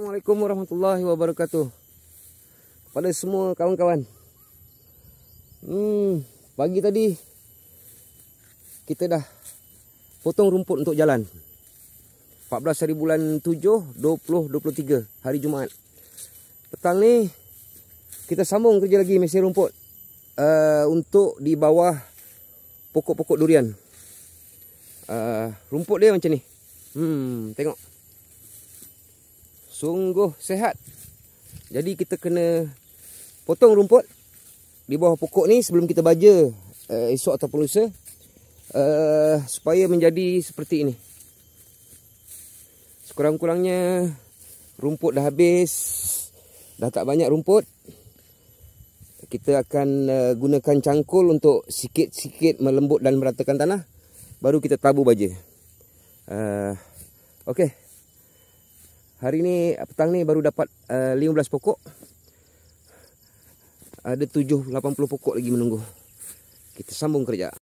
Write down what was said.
Assalamualaikum warahmatullahi wabarakatuh Kepada semua kawan-kawan Hmm, Pagi tadi Kita dah Potong rumput untuk jalan 14 hari bulan 7 20, 23 hari Jumaat Petang ni Kita sambung kerja lagi mesin rumput uh, Untuk di bawah Pokok-pokok durian uh, Rumput dia macam ni Hmm, Tengok sungguh sehat. Jadi kita kena potong rumput di bawah pokok ni sebelum kita baja uh, esok atau lusa uh, eh, supaya menjadi seperti ini. Sekurang-kurangnya rumput dah habis, dah tak banyak rumput. Kita akan uh, gunakan cangkul untuk sikit-sikit melembut dan meratakan tanah. Baru kita tabu baja. Uh, Okey. Hari ni petang ni baru dapat uh, eh, 15 pokok. Ada 7 80 pokok lagi menunggu. Kita sambung kerja.